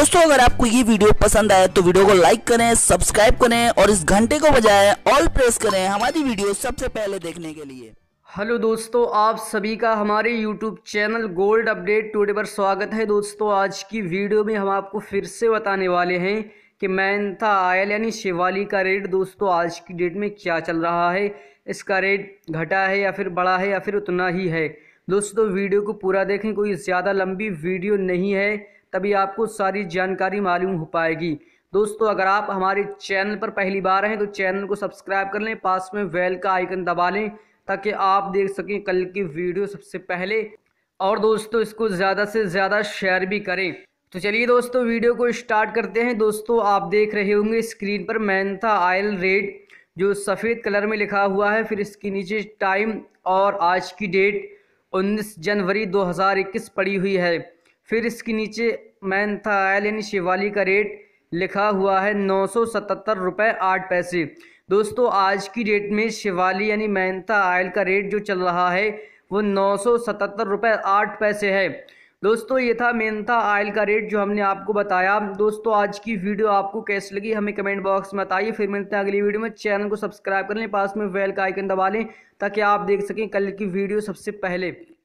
दोस्तों अगर आपको ये वीडियो पसंद आए तो वीडियो को लाइक करें सब्सक्राइब करें और इस घंटे को बजाय ऑल प्रेस करें हमारी वीडियो सबसे पहले देखने के लिए हेलो दोस्तों आप सभी का हमारे YouTube channel Gold Update today पर स्वागत है दोस्तों आज की वीडियो में हम आपको फिर से बताने वाले हैं कि मैंथा आयल यानी शिवाली का रेट दोस्तों आज की डेट में क्या चल रहा है इसका रेट घटा है या फिर बढ़ा है या फिर उतना ही है दोस्तों वीडियो को पूरा देखें कोई ज़्यादा लंबी वीडियो नहीं है तभी आपको सारी जानकारी मालूम हो पाएगी दोस्तों अगर आप हमारे चैनल पर पहली बार हैं तो चैनल को सब्सक्राइब कर लें पास में वेल का आइकन दबा लें ताकि आप देख सकें कल की वीडियो सबसे पहले और दोस्तों इसको ज़्यादा से ज़्यादा शेयर भी करें तो चलिए दोस्तों वीडियो को स्टार्ट करते हैं दोस्तों आप देख रहे होंगे स्क्रीन पर मैंथा आयल रेड जो सफ़ेद कलर में लिखा हुआ है फिर इसके नीचे टाइम और आज की डेट 19 जनवरी 2021 पड़ी हुई है फिर इसके नीचे आयल यानी शिवाली का रेट लिखा हुआ है नौ सौ सतहत्तर रुपये आठ पैसे दोस्तों आज की डेट में शिवाली यानी मेहनता आयल का रेट जो चल रहा है वो नौ सौ सतहत्तर रुपये आठ पैसे है दोस्तों ये था मेहनता आयल का रेट जो हमने आपको बताया दोस्तों आज की वीडियो आपको कैसी लगी हमें कमेंट बॉक्स में बताइए फिर मिलते हैं अगली वीडियो में चैनल को सब्सक्राइब कर लें पास में वेल का आइकन दबा लें ताकि आप देख सकें कल की वीडियो सबसे पहले